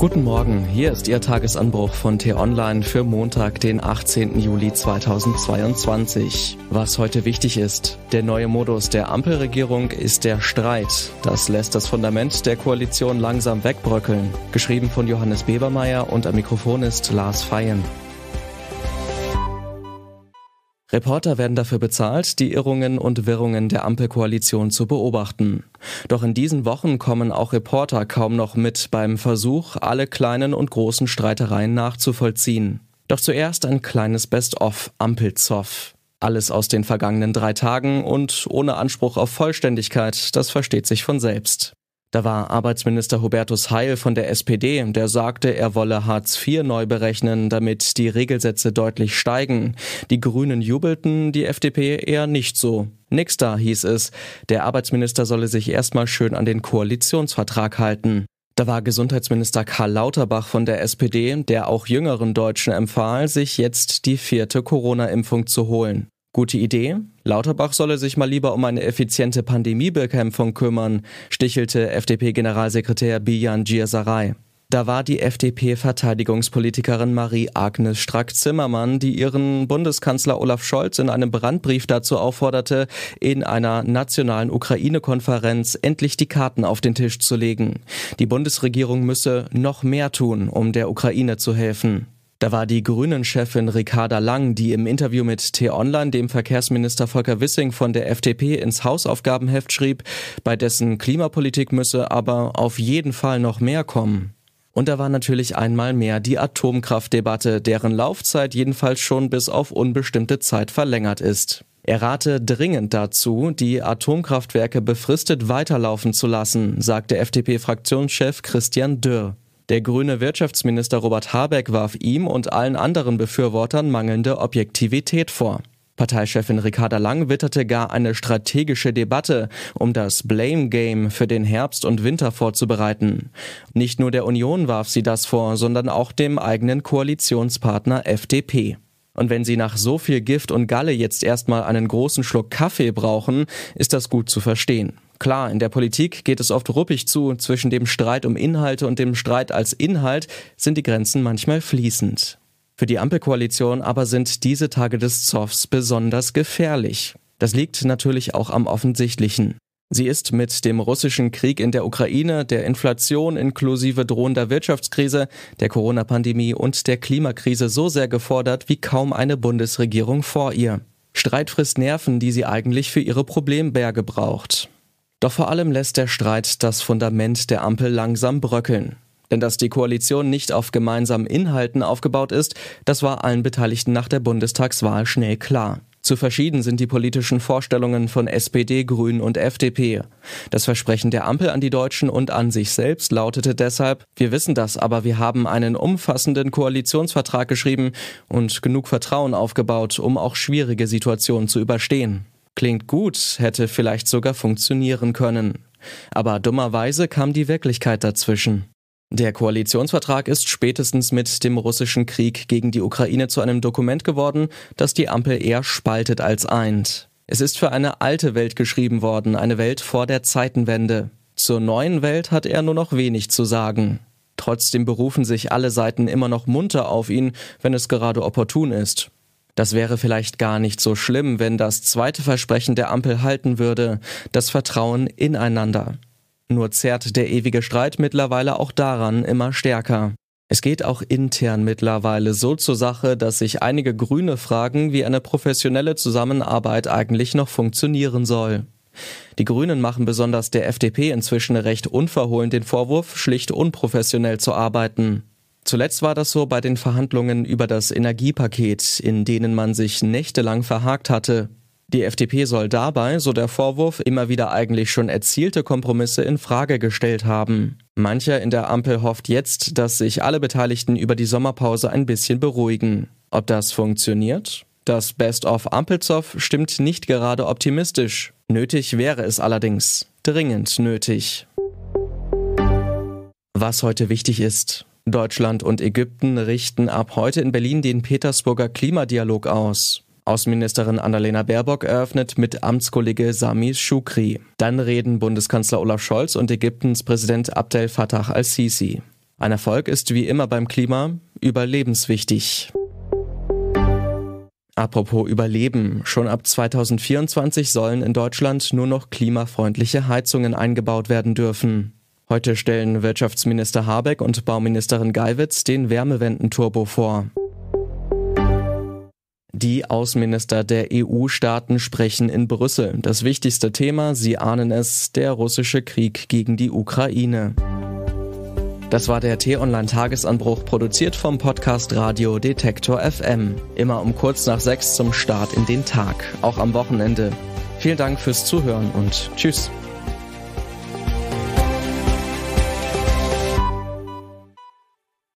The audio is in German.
Guten Morgen, hier ist Ihr Tagesanbruch von T-Online für Montag, den 18. Juli 2022. Was heute wichtig ist, der neue Modus der Ampelregierung ist der Streit. Das lässt das Fundament der Koalition langsam wegbröckeln. Geschrieben von Johannes Bebermeier und am Mikrofon ist Lars Feyen. Reporter werden dafür bezahlt, die Irrungen und Wirrungen der Ampelkoalition zu beobachten. Doch in diesen Wochen kommen auch Reporter kaum noch mit beim Versuch, alle kleinen und großen Streitereien nachzuvollziehen. Doch zuerst ein kleines Best-of Ampelzoff. Alles aus den vergangenen drei Tagen und ohne Anspruch auf Vollständigkeit, das versteht sich von selbst. Da war Arbeitsminister Hubertus Heil von der SPD, der sagte, er wolle Hartz IV neu berechnen, damit die Regelsätze deutlich steigen. Die Grünen jubelten, die FDP eher nicht so. Nix da hieß es, der Arbeitsminister solle sich erstmal schön an den Koalitionsvertrag halten. Da war Gesundheitsminister Karl Lauterbach von der SPD, der auch jüngeren Deutschen empfahl, sich jetzt die vierte Corona-Impfung zu holen. Gute Idee? Lauterbach solle sich mal lieber um eine effiziente Pandemiebekämpfung kümmern, stichelte FDP-Generalsekretär Bijan Giersaray. Da war die FDP-Verteidigungspolitikerin Marie-Agnes Strack-Zimmermann, die ihren Bundeskanzler Olaf Scholz in einem Brandbrief dazu aufforderte, in einer nationalen Ukraine-Konferenz endlich die Karten auf den Tisch zu legen. Die Bundesregierung müsse noch mehr tun, um der Ukraine zu helfen. Da war die Grünen-Chefin Ricarda Lang, die im Interview mit T-Online dem Verkehrsminister Volker Wissing von der FDP ins Hausaufgabenheft schrieb, bei dessen Klimapolitik müsse aber auf jeden Fall noch mehr kommen. Und da war natürlich einmal mehr die Atomkraftdebatte, deren Laufzeit jedenfalls schon bis auf unbestimmte Zeit verlängert ist. Er rate dringend dazu, die Atomkraftwerke befristet weiterlaufen zu lassen, sagt der FDP-Fraktionschef Christian Dürr. Der grüne Wirtschaftsminister Robert Habeck warf ihm und allen anderen Befürwortern mangelnde Objektivität vor. Parteichefin Ricarda Lang witterte gar eine strategische Debatte, um das Blame Game für den Herbst und Winter vorzubereiten. Nicht nur der Union warf sie das vor, sondern auch dem eigenen Koalitionspartner FDP. Und wenn sie nach so viel Gift und Galle jetzt erstmal einen großen Schluck Kaffee brauchen, ist das gut zu verstehen. Klar, in der Politik geht es oft ruppig zu. Zwischen dem Streit um Inhalte und dem Streit als Inhalt sind die Grenzen manchmal fließend. Für die Ampelkoalition aber sind diese Tage des Zoffs besonders gefährlich. Das liegt natürlich auch am Offensichtlichen. Sie ist mit dem russischen Krieg in der Ukraine, der Inflation inklusive drohender Wirtschaftskrise, der Corona-Pandemie und der Klimakrise so sehr gefordert wie kaum eine Bundesregierung vor ihr. Streit frisst Nerven, die sie eigentlich für ihre Problemberge braucht. Doch vor allem lässt der Streit das Fundament der Ampel langsam bröckeln. Denn dass die Koalition nicht auf gemeinsamen Inhalten aufgebaut ist, das war allen Beteiligten nach der Bundestagswahl schnell klar. Zu verschieden sind die politischen Vorstellungen von SPD, Grünen und FDP. Das Versprechen der Ampel an die Deutschen und an sich selbst lautete deshalb, wir wissen das, aber wir haben einen umfassenden Koalitionsvertrag geschrieben und genug Vertrauen aufgebaut, um auch schwierige Situationen zu überstehen. Klingt gut, hätte vielleicht sogar funktionieren können. Aber dummerweise kam die Wirklichkeit dazwischen. Der Koalitionsvertrag ist spätestens mit dem russischen Krieg gegen die Ukraine zu einem Dokument geworden, das die Ampel eher spaltet als eint. Es ist für eine alte Welt geschrieben worden, eine Welt vor der Zeitenwende. Zur neuen Welt hat er nur noch wenig zu sagen. Trotzdem berufen sich alle Seiten immer noch munter auf ihn, wenn es gerade opportun ist. Das wäre vielleicht gar nicht so schlimm, wenn das zweite Versprechen der Ampel halten würde, das Vertrauen ineinander. Nur zerrt der ewige Streit mittlerweile auch daran immer stärker. Es geht auch intern mittlerweile so zur Sache, dass sich einige Grüne fragen, wie eine professionelle Zusammenarbeit eigentlich noch funktionieren soll. Die Grünen machen besonders der FDP inzwischen recht unverhohlen den Vorwurf, schlicht unprofessionell zu arbeiten. Zuletzt war das so bei den Verhandlungen über das Energiepaket, in denen man sich nächtelang verhakt hatte. Die FDP soll dabei, so der Vorwurf, immer wieder eigentlich schon erzielte Kompromisse in Frage gestellt haben. Mancher in der Ampel hofft jetzt, dass sich alle Beteiligten über die Sommerpause ein bisschen beruhigen. Ob das funktioniert? Das Best of Ampelzoff stimmt nicht gerade optimistisch. Nötig wäre es allerdings. Dringend nötig. Was heute wichtig ist. Deutschland und Ägypten richten ab heute in Berlin den Petersburger Klimadialog aus. Außenministerin Annalena Baerbock eröffnet mit Amtskollege Sami Shukri. Dann reden Bundeskanzler Olaf Scholz und Ägyptens Präsident Abdel Fattah al-Sisi. Ein Erfolg ist wie immer beim Klima überlebenswichtig. Apropos Überleben. Schon ab 2024 sollen in Deutschland nur noch klimafreundliche Heizungen eingebaut werden dürfen. Heute stellen Wirtschaftsminister Habeck und Bauministerin Geiwitz den Wärmewendenturbo vor. Die Außenminister der EU-Staaten sprechen in Brüssel. Das wichtigste Thema, Sie ahnen es, der russische Krieg gegen die Ukraine. Das war der T-Online-Tagesanbruch, produziert vom Podcast Radio Detektor FM. Immer um kurz nach sechs zum Start in den Tag, auch am Wochenende. Vielen Dank fürs Zuhören und tschüss.